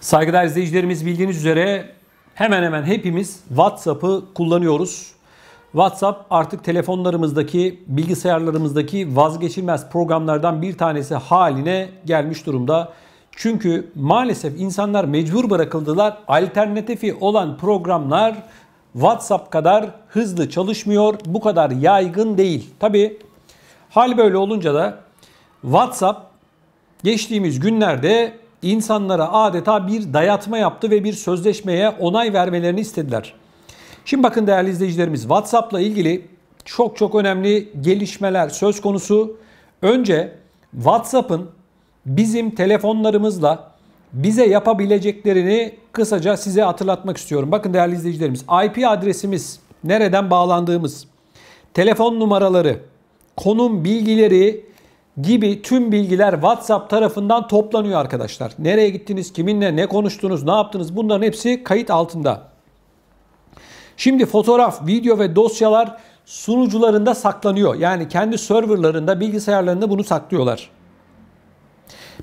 Saygıdeğer izleyicilerimiz bildiğiniz üzere hemen hemen hepimiz WhatsApp'ı kullanıyoruz. WhatsApp artık telefonlarımızdaki, bilgisayarlarımızdaki vazgeçilmez programlardan bir tanesi haline gelmiş durumda. Çünkü maalesef insanlar mecbur bırakıldılar. Alternatifi olan programlar WhatsApp kadar hızlı çalışmıyor, bu kadar yaygın değil. Tabi hal böyle olunca da WhatsApp geçtiğimiz günlerde insanlara adeta bir dayatma yaptı ve bir sözleşmeye onay vermelerini istediler. Şimdi bakın değerli izleyicilerimiz WhatsApp'la ilgili çok çok önemli gelişmeler söz konusu. Önce WhatsApp'ın bizim telefonlarımızla bize yapabileceklerini kısaca size hatırlatmak istiyorum. Bakın değerli izleyicilerimiz IP adresimiz, nereden bağlandığımız, telefon numaraları, konum bilgileri gibi tüm bilgiler WhatsApp tarafından toplanıyor arkadaşlar. Nereye gittiniz, kiminle, ne konuştunuz, ne yaptınız bunların hepsi kayıt altında. Şimdi fotoğraf, video ve dosyalar sunucularında saklanıyor. Yani kendi serverlarında, bilgisayarlarında bunu saklıyorlar.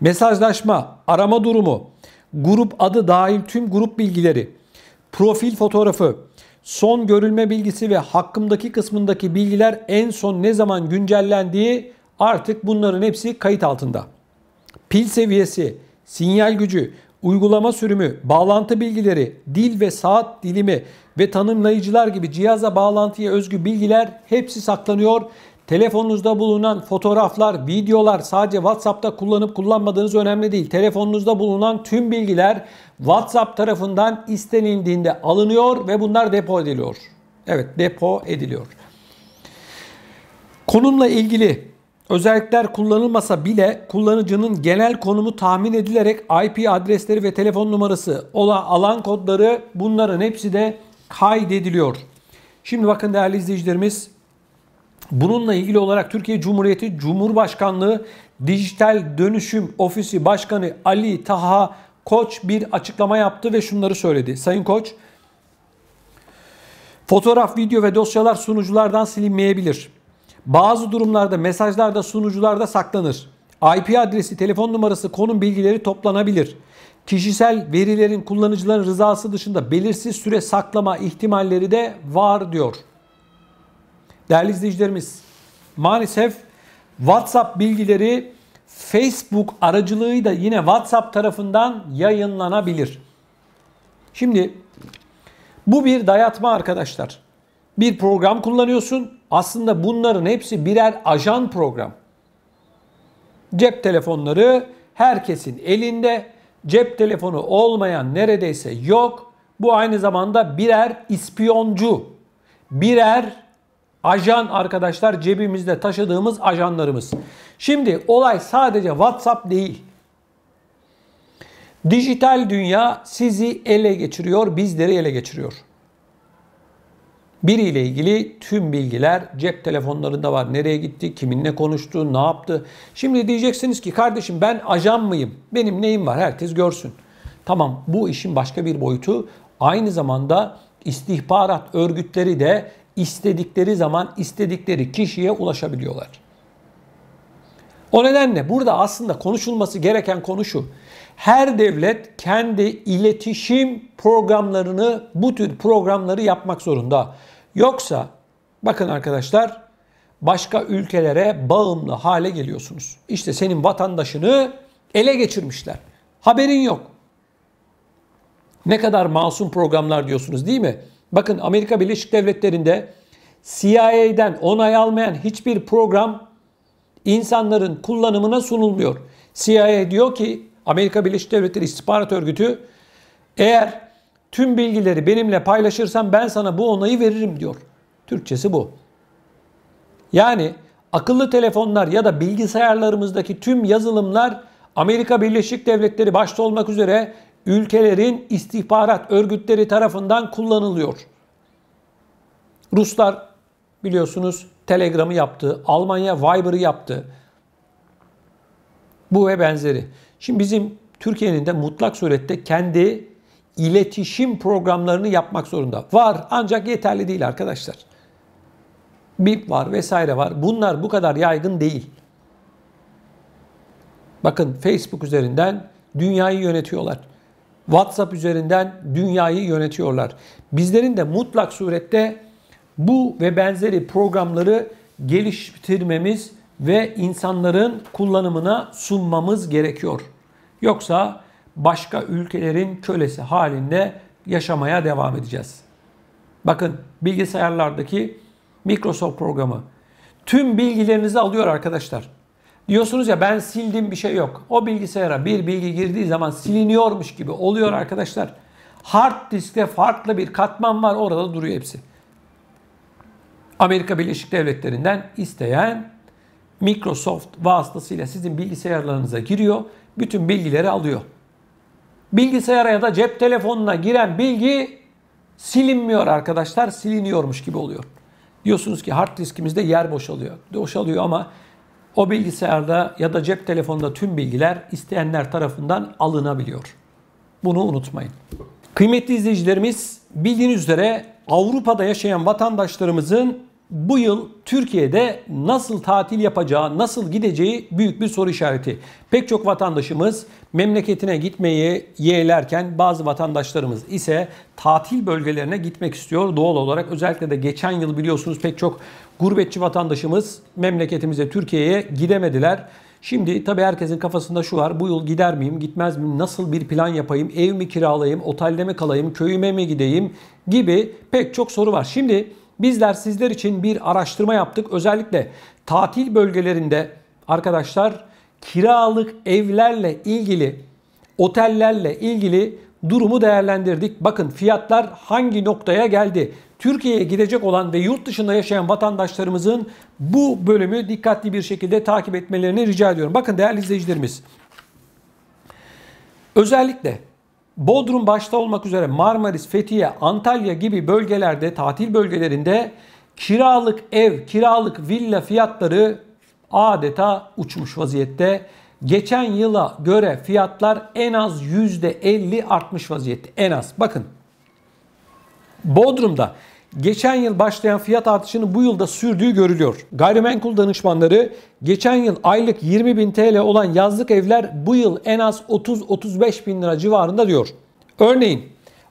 Mesajlaşma, arama durumu, grup adı dahil tüm grup bilgileri, profil fotoğrafı, son görülme bilgisi ve hakkımdaki kısmındaki bilgiler en son ne zaman güncellendiği Artık bunların hepsi kayıt altında. Pil seviyesi, sinyal gücü, uygulama sürümü, bağlantı bilgileri, dil ve saat dilimi ve tanımlayıcılar gibi cihaza bağlantıya özgü bilgiler hepsi saklanıyor. Telefonunuzda bulunan fotoğraflar, videolar sadece WhatsApp'ta kullanıp kullanmadığınız önemli değil. Telefonunuzda bulunan tüm bilgiler WhatsApp tarafından istenildiğinde alınıyor ve bunlar depo ediliyor. Evet, depo ediliyor. Konumla ilgili Özellikler kullanılmasa bile kullanıcının genel konumu tahmin edilerek IP adresleri ve telefon numarası, ola alan kodları bunların hepsi de kaydediliyor. Şimdi bakın değerli izleyicilerimiz bununla ilgili olarak Türkiye Cumhuriyeti Cumhurbaşkanlığı Dijital Dönüşüm Ofisi Başkanı Ali Taha Koç bir açıklama yaptı ve şunları söyledi. Sayın Koç, fotoğraf, video ve dosyalar sunuculardan silinmeyebilir. Bazı durumlarda mesajlarda sunucularda saklanır. IP adresi, telefon numarası, konum bilgileri toplanabilir. Kişisel verilerin kullanıcıların rızası dışında belirsiz süre saklama ihtimalleri de var diyor. Değerli izleyicilerimiz, maalesef WhatsApp bilgileri Facebook aracılığıyla yine WhatsApp tarafından yayınlanabilir. Şimdi bu bir dayatma arkadaşlar. Bir program kullanıyorsun. Aslında bunların hepsi birer ajan program. Cep telefonları herkesin elinde. Cep telefonu olmayan neredeyse yok. Bu aynı zamanda birer ispiyoncu. Birer ajan arkadaşlar cebimizde taşıdığımız ajanlarımız. Şimdi olay sadece WhatsApp değil. Dijital dünya sizi ele geçiriyor, bizleri ele geçiriyor. Biriyle ilgili tüm bilgiler cep telefonlarında var. Nereye gitti, kiminle konuştu, ne yaptı. Şimdi diyeceksiniz ki kardeşim ben ajan mıyım? Benim neyim var? Herkes görsün. Tamam bu işin başka bir boyutu. Aynı zamanda istihbarat örgütleri de istedikleri zaman istedikleri kişiye ulaşabiliyorlar. O nedenle burada aslında konuşulması gereken konu şu her devlet kendi iletişim programlarını, bu tür programları yapmak zorunda. Yoksa bakın arkadaşlar başka ülkelere bağımlı hale geliyorsunuz. İşte senin vatandaşını ele geçirmişler. Haberin yok. Ne kadar masum programlar diyorsunuz değil mi? Bakın Amerika Birleşik Devletleri'nde CIA'den onay almayan hiçbir program insanların kullanımına sunulmuyor. CIA diyor ki Amerika Birleşik Devletleri İstihbarat Örgütü eğer tüm bilgileri benimle paylaşırsan ben sana bu onayı veririm diyor. Türkçesi bu. Yani akıllı telefonlar ya da bilgisayarlarımızdaki tüm yazılımlar Amerika Birleşik Devletleri başta olmak üzere ülkelerin istihbarat örgütleri tarafından kullanılıyor. Ruslar biliyorsunuz Telegram'ı yaptı, Almanya Viber'ı yaptı. Bu ve benzeri. Şimdi bizim Türkiye'nin de mutlak surette kendi iletişim programlarını yapmak zorunda. Var ancak yeterli değil arkadaşlar. BIP var vesaire var. Bunlar bu kadar yaygın değil. Bakın Facebook üzerinden dünyayı yönetiyorlar. WhatsApp üzerinden dünyayı yönetiyorlar. Bizlerin de mutlak surette bu ve benzeri programları geliştirmemiz ve insanların kullanımına sunmamız gerekiyor. Yoksa başka ülkelerin kölesi halinde yaşamaya devam edeceğiz. Bakın bilgisayarlardaki Microsoft programı tüm bilgilerinizi alıyor arkadaşlar. Diyorsunuz ya ben sildim bir şey yok. O bilgisayara bir bilgi girdiği zaman siliniyormuş gibi oluyor arkadaşlar. Hard diskte farklı bir katman var orada duruyor hepsi. Amerika Birleşik Devletleri'nden isteyen Microsoft vasıtasıyla sizin bilgisayarlarınıza giriyor. Bütün bilgileri alıyor. Bilgisayara ya da cep telefonuna giren bilgi silinmiyor arkadaşlar. Siliniyormuş gibi oluyor. Diyorsunuz ki hard diskimizde yer boşalıyor. Boşalıyor ama o bilgisayarda ya da cep telefonunda tüm bilgiler isteyenler tarafından alınabiliyor. Bunu unutmayın. Kıymetli izleyicilerimiz bildiğiniz üzere Avrupa'da yaşayan vatandaşlarımızın bu yıl Türkiye'de nasıl tatil yapacağı, nasıl gideceği büyük bir soru işareti. Pek çok vatandaşımız memleketine gitmeyi yeğlerken bazı vatandaşlarımız ise tatil bölgelerine gitmek istiyor doğal olarak. Özellikle de geçen yıl biliyorsunuz pek çok gurbetçi vatandaşımız memleketimize Türkiye'ye gidemediler. Şimdi tabii herkesin kafasında şu var. Bu yıl gider miyim, gitmez miyim, nasıl bir plan yapayım, ev mi kiralayayım, otelde mi kalayım, köyüme mi gideyim gibi pek çok soru var. Şimdi Bizler sizler için bir araştırma yaptık. Özellikle tatil bölgelerinde arkadaşlar kiralık evlerle ilgili, otellerle ilgili durumu değerlendirdik. Bakın fiyatlar hangi noktaya geldi? Türkiye'ye gidecek olan ve yurt dışında yaşayan vatandaşlarımızın bu bölümü dikkatli bir şekilde takip etmelerini rica ediyorum. Bakın değerli izleyicilerimiz. Özellikle Bodrum başta olmak üzere Marmaris, Fethiye, Antalya gibi bölgelerde, tatil bölgelerinde kiralık ev, kiralık villa fiyatları adeta uçmuş vaziyette. Geçen yıla göre fiyatlar en az %50 artmış vaziyette. En az. Bakın Bodrum'da geçen yıl başlayan fiyat artışını bu yılda sürdüğü görülüyor. Gayrimenkul danışmanları geçen yıl aylık 20 bin TL olan yazlık evler bu yıl en az 30-35 bin lira civarında diyor. Örneğin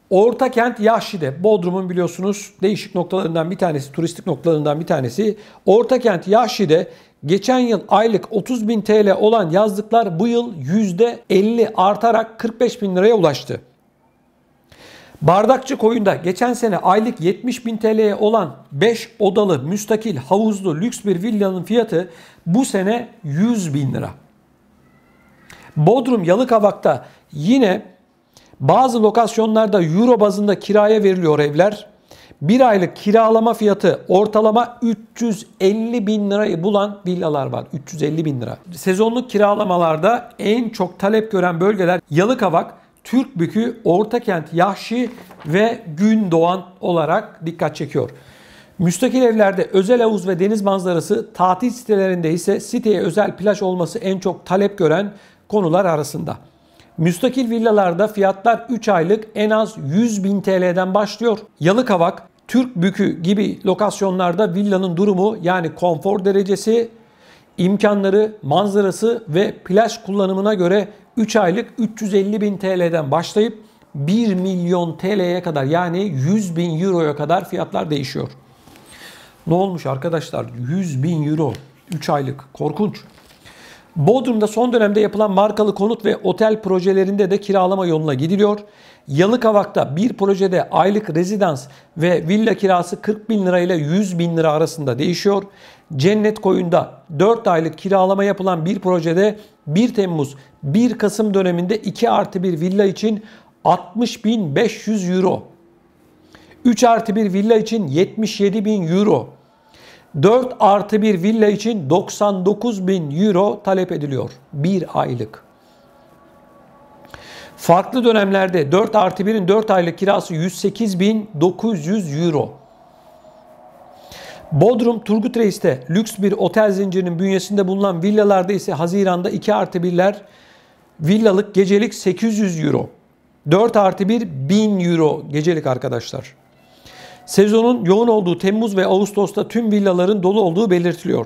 Orta kent Yahşi'de, Bodrum'un biliyorsunuz değişik noktalarından bir tanesi, turistik noktalarından bir tanesi. Orta kent Yahşi'de geçen yıl aylık 30 bin TL olan yazlıklar bu yıl %50 artarak 45 bin liraya ulaştı. Bardakçı koyunda geçen sene aylık 70 bin TL'ye olan 5 odalı müstakil havuzlu lüks bir villanın fiyatı bu sene 100 bin lira. Bodrum Yalıkavak'ta yine bazı lokasyonlarda euro bazında kiraya veriliyor evler. Bir aylık kiralama fiyatı ortalama 350 bin lirayı bulan villalar var. 350 bin lira. Sezonluk kiralamalarda en çok talep gören bölgeler Yalıkavak, Türkbükü, Ortakent, Yahşi ve Gündoğan olarak dikkat çekiyor. Müstakil evlerde özel havuz ve deniz manzarası, tatil sitelerinde ise siteye özel plaj olması en çok talep gören konular arasında. Müstakil villalarda fiyatlar 3 aylık en az 100 bin TL'den başlıyor. Yalıkavak, Türkbükü gibi lokasyonlarda villanın durumu yani konfor derecesi, imkanları, manzarası ve plaj kullanımına göre 3 aylık 350 bin TL'den başlayıp 1 milyon TL'ye kadar yani 100 bin euroya kadar fiyatlar değişiyor. Ne olmuş arkadaşlar? 100 bin euro 3 aylık korkunç. Bodrum'da son dönemde yapılan markalı konut ve otel projelerinde de kiralama yoluna gidiliyor. Yalıkavak'ta bir projede aylık rezidans ve villa kirası 40 bin lira ile 100 bin lira arasında değişiyor. Cennet Koyun'da 4 aylık kiralama yapılan bir projede 1 Temmuz 1 Kasım döneminde 2 artı 1 villa için 60 bin 500 euro. 3 artı 1 villa için 77 bin euro. 4 artı bir villa için 99 bin euro talep ediliyor. Bir aylık. Farklı dönemlerde 4 artı 1'in 4 aylık kirası 108.900 euro. Bodrum Turgut Reis'te lüks bir otel zincirinin bünyesinde bulunan villalarda ise Haziran'da 2 artı 1'ler villalık gecelik 800 euro. 4 artı 1 1000 euro gecelik arkadaşlar. Sezonun yoğun olduğu Temmuz ve Ağustos'ta tüm villaların dolu olduğu belirtiliyor.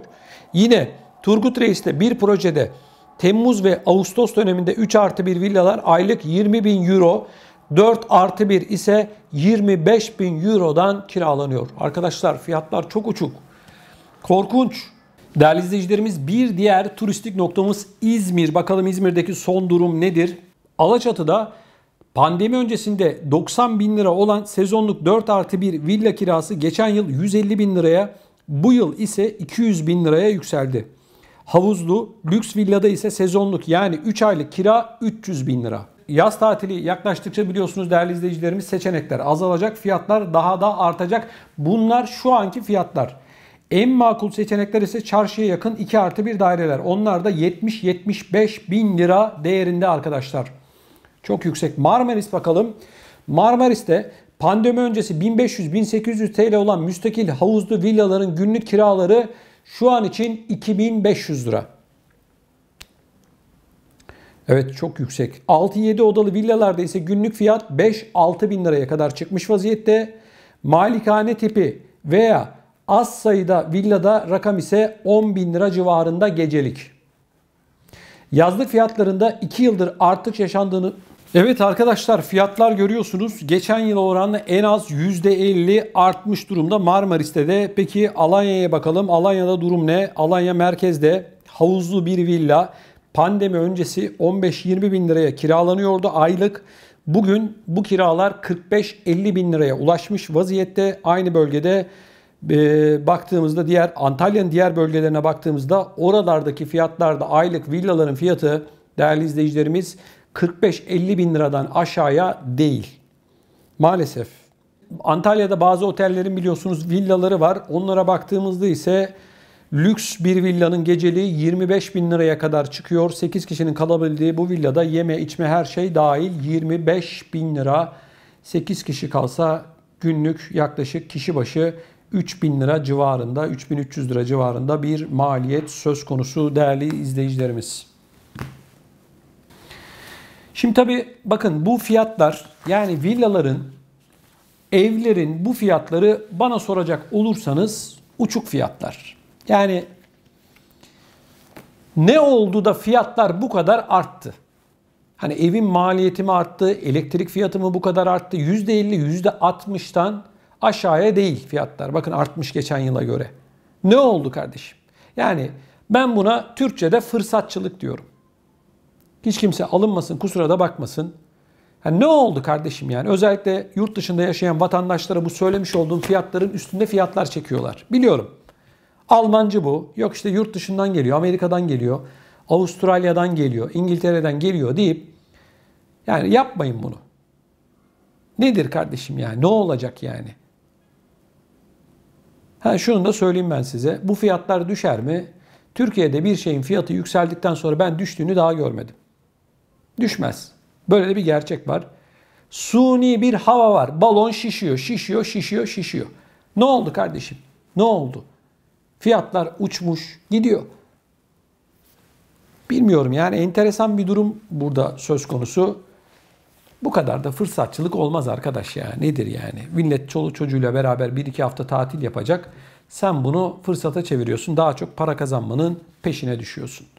Yine Turgut Reis'te bir projede Temmuz ve Ağustos döneminde 3 artı 1 villalar aylık 20 bin euro, 4 artı 1 ise 25 bin eurodan kiralanıyor. Arkadaşlar fiyatlar çok uçuk. Korkunç. Değerli izleyicilerimiz bir diğer turistik noktamız İzmir. Bakalım İzmir'deki son durum nedir? Alaçatı'da Pandemi öncesinde 90 bin lira olan sezonluk 4 artı 1 villa kirası geçen yıl 150 bin liraya, bu yıl ise 200 bin liraya yükseldi. Havuzlu lüks villada ise sezonluk yani 3 aylık kira 300 bin lira. Yaz tatili yaklaştıkça biliyorsunuz değerli izleyicilerimiz seçenekler azalacak, fiyatlar daha da artacak. Bunlar şu anki fiyatlar. En makul seçenekler ise çarşıya yakın 2 artı 1 daireler. Onlar da 70-75 bin lira değerinde arkadaşlar. Çok yüksek. Marmaris bakalım. Marmaris'te pandemi öncesi 1500-1800 TL olan müstakil havuzlu villaların günlük kiraları şu an için 2500 lira. Evet çok yüksek. 6-7 odalı villalarda ise günlük fiyat 5-6 bin liraya kadar çıkmış vaziyette. Malikane tipi veya az sayıda villada rakam ise 10 bin lira civarında gecelik. Yazlık fiyatlarında 2 yıldır artık yaşandığını Evet arkadaşlar fiyatlar görüyorsunuz. Geçen yıl oranla en az %50 artmış durumda Marmaris'te de. Peki Alanya'ya bakalım. Alanya'da durum ne? Alanya merkezde havuzlu bir villa pandemi öncesi 15-20 bin liraya kiralanıyordu aylık. Bugün bu kiralar 45-50 bin liraya ulaşmış vaziyette. Aynı bölgede e, baktığımızda diğer Antalya'nın diğer bölgelerine baktığımızda oralardaki fiyatlarda aylık villaların fiyatı değerli izleyicilerimiz 45-50 bin liradan aşağıya değil. Maalesef. Antalya'da bazı otellerin biliyorsunuz villaları var. Onlara baktığımızda ise lüks bir villanın geceliği 25 bin liraya kadar çıkıyor. 8 kişinin kalabildiği bu villada yeme içme her şey dahil 25 bin lira. 8 kişi kalsa günlük yaklaşık kişi başı 3 bin lira civarında, 3300 lira civarında bir maliyet söz konusu değerli izleyicilerimiz. Şimdi tabi bakın bu fiyatlar yani villaların, evlerin bu fiyatları bana soracak olursanız uçuk fiyatlar. Yani ne oldu da fiyatlar bu kadar arttı? Hani evin maliyeti mi arttı, elektrik fiyatı mı bu kadar arttı? %50, %60'tan aşağıya değil fiyatlar. Bakın artmış geçen yıla göre. Ne oldu kardeşim? Yani ben buna Türkçe'de fırsatçılık diyorum. Hiç kimse alınmasın, kusura da bakmasın. Yani ne oldu kardeşim yani? Özellikle yurt dışında yaşayan vatandaşlara bu söylemiş olduğum fiyatların üstünde fiyatlar çekiyorlar. Biliyorum. Almancı bu. Yok işte yurt dışından geliyor, Amerika'dan geliyor, Avustralya'dan geliyor, İngiltere'den geliyor deyip yani yapmayın bunu. Nedir kardeşim yani? Ne olacak yani? Ha şunu da söyleyeyim ben size. Bu fiyatlar düşer mi? Türkiye'de bir şeyin fiyatı yükseldikten sonra ben düştüğünü daha görmedim. Düşmez. Böyle de bir gerçek var. Suni bir hava var. Balon şişiyor, şişiyor, şişiyor, şişiyor. Ne oldu kardeşim? Ne oldu? Fiyatlar uçmuş, gidiyor. Bilmiyorum yani enteresan bir durum burada söz konusu. Bu kadar da fırsatçılık olmaz arkadaş ya. Nedir yani? Millet çoluk çocuğuyla beraber bir iki hafta tatil yapacak. Sen bunu fırsata çeviriyorsun. Daha çok para kazanmanın peşine düşüyorsun.